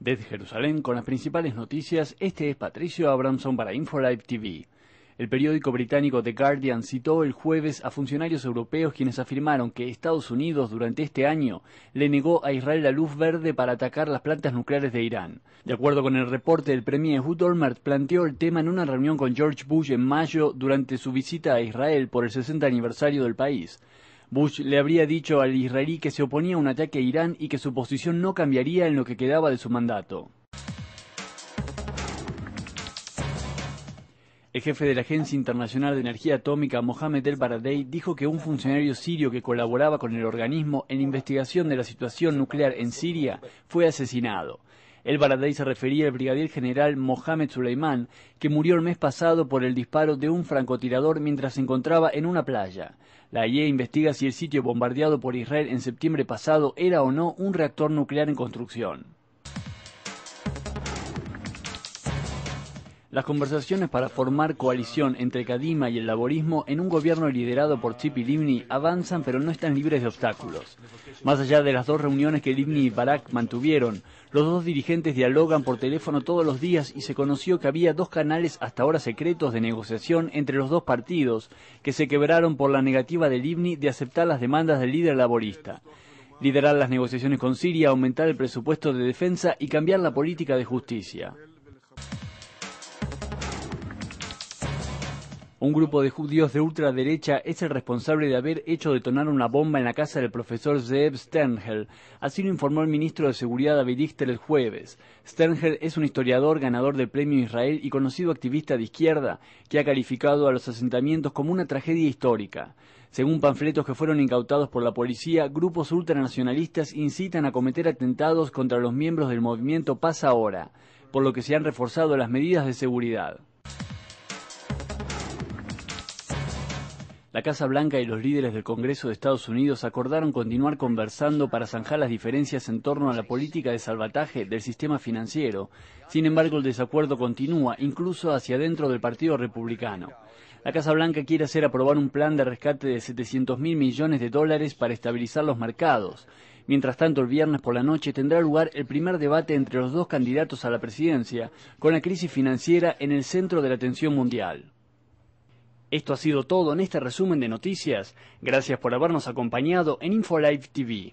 Desde Jerusalén, con las principales noticias, este es Patricio Abramson para InfoLive TV. El periódico británico The Guardian citó el jueves a funcionarios europeos quienes afirmaron que Estados Unidos durante este año le negó a Israel la luz verde para atacar las plantas nucleares de Irán. De acuerdo con el reporte el premier Hudolmert Olmert planteó el tema en una reunión con George Bush en mayo durante su visita a Israel por el 60 aniversario del país. Bush le habría dicho al israelí que se oponía a un ataque a Irán y que su posición no cambiaría en lo que quedaba de su mandato. El jefe de la Agencia Internacional de Energía Atómica, Mohamed El Baradei, dijo que un funcionario sirio que colaboraba con el organismo en investigación de la situación nuclear en Siria fue asesinado. El Baradei se refería al brigadier general Mohamed Suleiman, que murió el mes pasado por el disparo de un francotirador mientras se encontraba en una playa. La IE investiga si el sitio bombardeado por Israel en septiembre pasado era o no un reactor nuclear en construcción. Las conversaciones para formar coalición entre Kadima y el laborismo en un gobierno liderado por y Livni avanzan pero no están libres de obstáculos. Más allá de las dos reuniones que Livni y Barak mantuvieron, los dos dirigentes dialogan por teléfono todos los días y se conoció que había dos canales hasta ahora secretos de negociación entre los dos partidos que se quebraron por la negativa de Livni de aceptar las demandas del líder laborista liderar las negociaciones con Siria, aumentar el presupuesto de defensa y cambiar la política de justicia. Un grupo de judíos de ultraderecha es el responsable de haber hecho detonar una bomba en la casa del profesor Zeb Sternhell. Así lo informó el ministro de Seguridad David Dichter el jueves. Sternhell es un historiador ganador del Premio Israel y conocido activista de izquierda que ha calificado a los asentamientos como una tragedia histórica. Según panfletos que fueron incautados por la policía, grupos ultranacionalistas incitan a cometer atentados contra los miembros del movimiento Paz Ahora, por lo que se han reforzado las medidas de seguridad. la Casa Blanca y los líderes del Congreso de Estados Unidos acordaron continuar conversando para zanjar las diferencias en torno a la política de salvataje del sistema financiero. Sin embargo, el desacuerdo continúa, incluso hacia dentro del Partido Republicano. La Casa Blanca quiere hacer aprobar un plan de rescate de 700 mil millones de dólares para estabilizar los mercados. Mientras tanto, el viernes por la noche tendrá lugar el primer debate entre los dos candidatos a la presidencia, con la crisis financiera en el centro de la atención mundial. Esto ha sido todo en este resumen de noticias. Gracias por habernos acompañado en InfoLive TV.